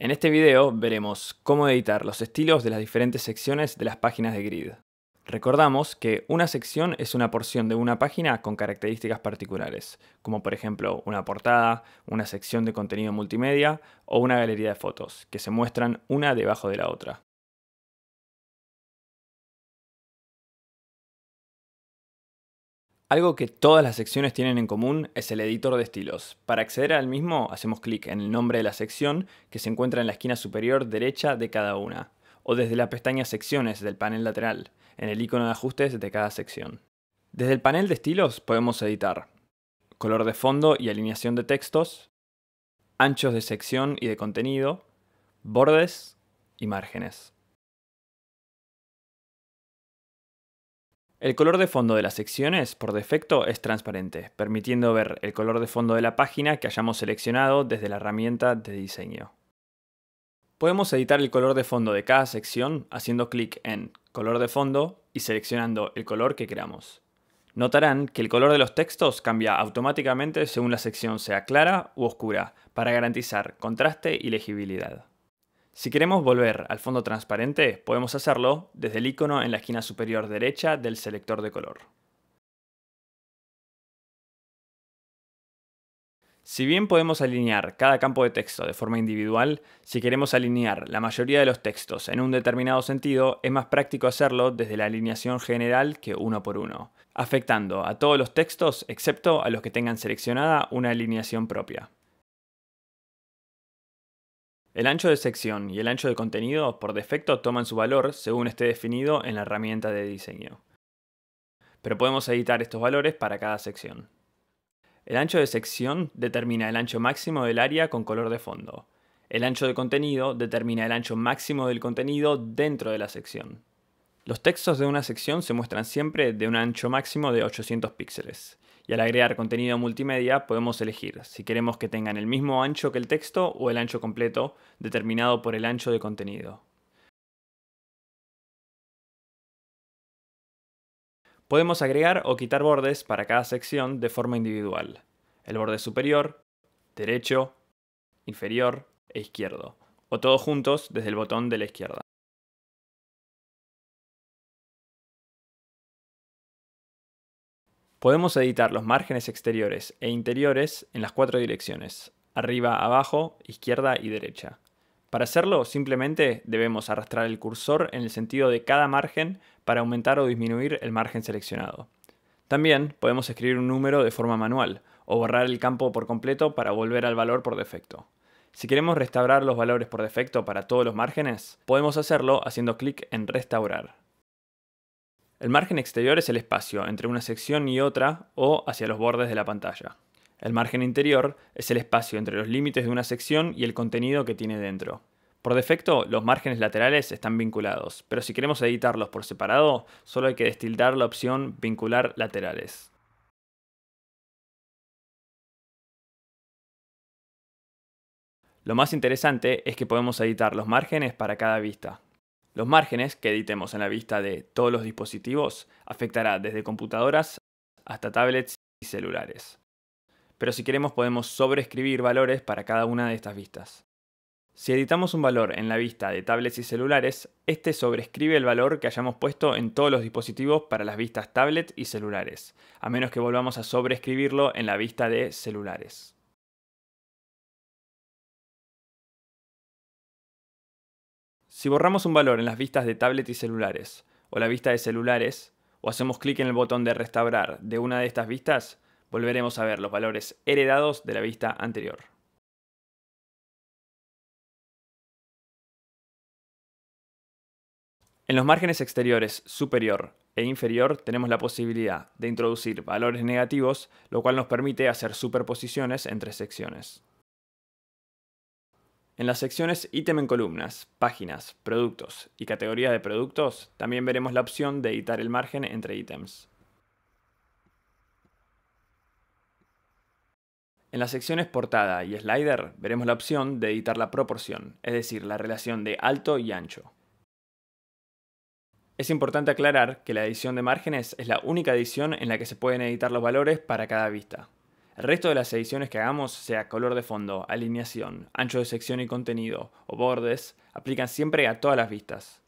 En este video veremos cómo editar los estilos de las diferentes secciones de las páginas de grid. Recordamos que una sección es una porción de una página con características particulares, como por ejemplo una portada, una sección de contenido multimedia o una galería de fotos, que se muestran una debajo de la otra. Algo que todas las secciones tienen en común es el editor de estilos. Para acceder al mismo, hacemos clic en el nombre de la sección que se encuentra en la esquina superior derecha de cada una, o desde la pestaña Secciones del panel lateral, en el icono de ajustes de cada sección. Desde el panel de estilos podemos editar color de fondo y alineación de textos, anchos de sección y de contenido, bordes y márgenes. El color de fondo de las secciones, por defecto, es transparente, permitiendo ver el color de fondo de la página que hayamos seleccionado desde la herramienta de diseño. Podemos editar el color de fondo de cada sección haciendo clic en Color de fondo y seleccionando el color que queramos. Notarán que el color de los textos cambia automáticamente según la sección sea clara u oscura, para garantizar contraste y legibilidad. Si queremos volver al fondo transparente, podemos hacerlo desde el icono en la esquina superior derecha del selector de color. Si bien podemos alinear cada campo de texto de forma individual, si queremos alinear la mayoría de los textos en un determinado sentido, es más práctico hacerlo desde la alineación general que uno por uno, afectando a todos los textos excepto a los que tengan seleccionada una alineación propia. El ancho de sección y el ancho de contenido por defecto toman su valor según esté definido en la herramienta de diseño. Pero podemos editar estos valores para cada sección. El ancho de sección determina el ancho máximo del área con color de fondo. El ancho de contenido determina el ancho máximo del contenido dentro de la sección. Los textos de una sección se muestran siempre de un ancho máximo de 800 píxeles y al agregar contenido multimedia podemos elegir si queremos que tengan el mismo ancho que el texto o el ancho completo determinado por el ancho de contenido. Podemos agregar o quitar bordes para cada sección de forma individual. El borde superior, derecho, inferior e izquierdo, o todos juntos desde el botón de la izquierda. Podemos editar los márgenes exteriores e interiores en las cuatro direcciones, arriba, abajo, izquierda y derecha. Para hacerlo, simplemente debemos arrastrar el cursor en el sentido de cada margen para aumentar o disminuir el margen seleccionado. También podemos escribir un número de forma manual o borrar el campo por completo para volver al valor por defecto. Si queremos restaurar los valores por defecto para todos los márgenes, podemos hacerlo haciendo clic en Restaurar. El margen exterior es el espacio entre una sección y otra o hacia los bordes de la pantalla. El margen interior es el espacio entre los límites de una sección y el contenido que tiene dentro. Por defecto, los márgenes laterales están vinculados, pero si queremos editarlos por separado, solo hay que destildar la opción Vincular laterales. Lo más interesante es que podemos editar los márgenes para cada vista, los márgenes que editemos en la vista de todos los dispositivos afectará desde computadoras hasta tablets y celulares. Pero si queremos podemos sobreescribir valores para cada una de estas vistas. Si editamos un valor en la vista de tablets y celulares, este sobreescribe el valor que hayamos puesto en todos los dispositivos para las vistas tablet y celulares, a menos que volvamos a sobreescribirlo en la vista de celulares. Si borramos un valor en las vistas de tablet y celulares, o la vista de celulares, o hacemos clic en el botón de restaurar de una de estas vistas, volveremos a ver los valores heredados de la vista anterior. En los márgenes exteriores superior e inferior tenemos la posibilidad de introducir valores negativos, lo cual nos permite hacer superposiciones entre secciones. En las secciones ítem en columnas, páginas, productos y categoría de productos, también veremos la opción de editar el margen entre ítems. En las secciones portada y slider veremos la opción de editar la proporción, es decir, la relación de alto y ancho. Es importante aclarar que la edición de márgenes es la única edición en la que se pueden editar los valores para cada vista. El resto de las ediciones que hagamos, sea color de fondo, alineación, ancho de sección y contenido o bordes, aplican siempre a todas las vistas.